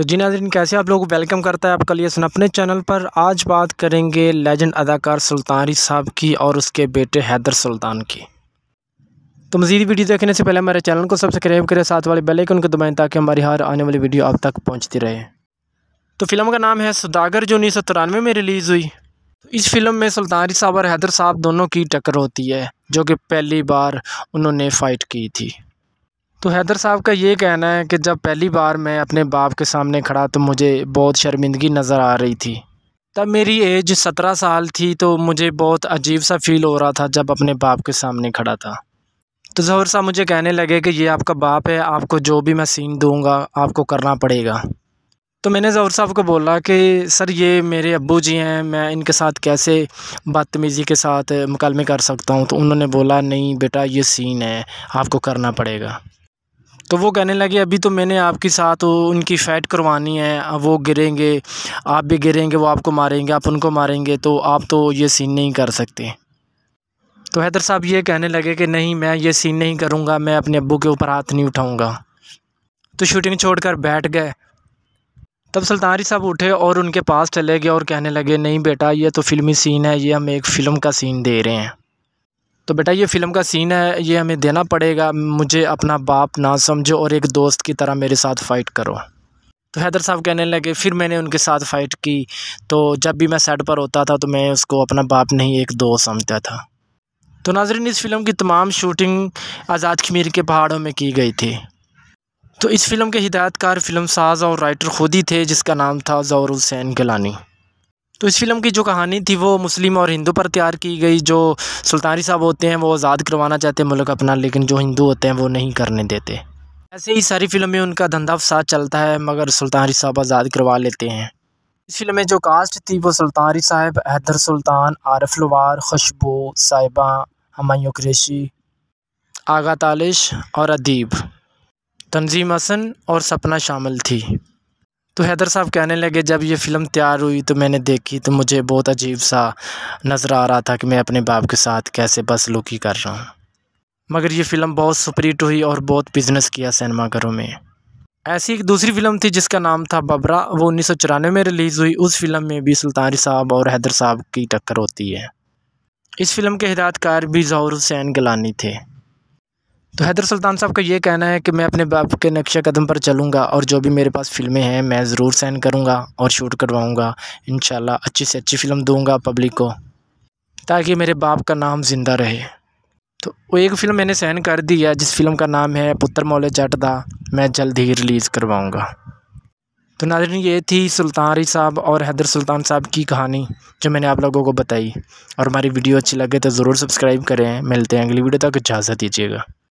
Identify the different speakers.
Speaker 1: तो जी नाजरीन कैसे आप लोग वेलकम करता है आपका लिए सुन अपने चैनल पर आज बात करेंगे लेजेंड अदाकार सुल्तानी साहब की और उसके बेटे हैदर सुल्तान की तो मजीदी वीडियो देखने से पहले हमारे चैनल को सब्सक्राइब करें साथ वाले बेल आइकन को दबाएं ताकि हमारी हर आने वाली वीडियो आप तक पहुंचती रहे तो फिल्म का नाम है सुदागर जो उन्नीस में रिलीज़ हुई तो इस फिल्म में सुल्तानी साहब और हैदर साहब दोनों की टक्कर होती है जो कि पहली बार उन्होंने फ़ाइट की थी तो हैदर साहब का ये कहना है कि जब पहली बार मैं अपने बाप के सामने खड़ा तो मुझे बहुत शर्मिंदगी नज़र आ रही थी तब मेरी एज सत्रह साल थी तो मुझे बहुत अजीब सा फील हो रहा था जब अपने बाप के सामने खड़ा था तो जहर साहब मुझे कहने लगे कि ये आपका बाप है आपको जो भी मैं सीन दूंगा आपको करना पड़ेगा तो मैंने जहर साहब को बोला कि सर ये मेरे अबू जी हैं मैं इनके साथ कैसे बदतमीज़ी के साथ मुकलमे कर सकता हूँ तो उन्होंने बोला नहीं बेटा ये सीन है आपको करना पड़ेगा तो वो कहने लगे अभी तो मैंने आपके साथ उनकी फैट करवानी है वो गिरेंगे आप भी गिरेंगे वो आपको मारेंगे आप उनको मारेंगे तो आप तो ये सीन नहीं कर सकते तो हैदर साहब ये कहने लगे कि नहीं मैं ये सीन नहीं करूँगा मैं अपने अबू के ऊपर हाथ नहीं उठाऊँगा तो शूटिंग कर बैठ गए तब सुल्तानी साहब उठे और उनके पास चले गए और कहने लगे नहीं बेटा ये तो फिल्मी सीन है ये हम एक फ़िल्म का सीन दे रहे हैं तो बेटा ये फ़िल्म का सीन है ये हमें देना पड़ेगा मुझे अपना बाप ना समझो और एक दोस्त की तरह मेरे साथ फ़ाइट करो तो हैदर साहब कहने लगे फिर मैंने उनके साथ फ़ाइट की तो जब भी मैं सेट पर होता था तो मैं उसको अपना बाप नहीं एक दोस्त समझता था तो नाजरीन इस फ़िल्म की तमाम शूटिंग आज़ाद खमीर के पहाड़ों में की गई थी तो इस फ़िल्म के हिदायतकार फिल्म साज और राइटर खुद ही थे जिसका नाम था ज़ौर हुसैन गलानी तो इस फिल्म की जो कहानी थी वो मुस्लिम और हिंदू पर तैयार की गई जो सुल्तानी साहब होते हैं वो आज़ाद करवाना चाहते हैं मुल्क अपना लेकिन जो हिंदू होते हैं वो नहीं करने देते ऐसे ही सारी फिल्म में उनका धंधा फसाद चलता है मगर सुल्तानी साहब आज़ाद करवा लेते हैं इस फिल्म में जो कास्ट थी वो सुल्तानी साहब हैदर सुल्तान आरफ लवार खुशबू साहिबा हमायों क्रेशी आगा तालिश और अदीब तंजीम हसन और सपना शामिल थी तो हैदर साहब कहने लगे जब ये फ़िल्म तैयार हुई तो मैंने देखी तो मुझे बहुत अजीब सा नज़र आ रहा था कि मैं अपने बाप के साथ कैसे बस लुकी कर रहा हूँ मगर ये फ़िल्म बहुत सुपरहिट हुई और बहुत बिजनेस किया सिनेमाघरों में ऐसी एक दूसरी फिल्म थी जिसका नाम था बबरा वो उन्नीस में रिलीज़ हुई उस फिल्म में भी सुल्तानी साहब और हैदर साहब की टक्कर होती है इस फिल्म के हिदायतकार भी जहर हुसैन गलानी थे तो हैदर सुल्तान साहब का ये कहना है कि मैं अपने बाप के नक्शे कदम पर चलूँगा और जो भी मेरे पास फिल्में हैं मैं ज़रूर सैन करूँगा और शूट करवाऊँगा इन अच्छी से अच्छी फ़िल्म दूँगा पब्लिक को ताकि मेरे बाप का नाम ज़िंदा रहे तो वो एक फ़िल्म मैंने सहन कर दी है जिस फिल्म का नाम है पुत्र मौले जट दा मैं जल्द ही रिलीज़ करवाऊँगा तो नादरीन ये थी सुल्तान रही साहब और हैदर सुल्तान साहब की कहानी जो मैंने आप लोगों को बताई और हमारी वीडियो अच्छी लगे तो ज़रूर सब्सक्राइब करें मिलते हैं अगली वीडियो तक इजाज़त दीजिएगा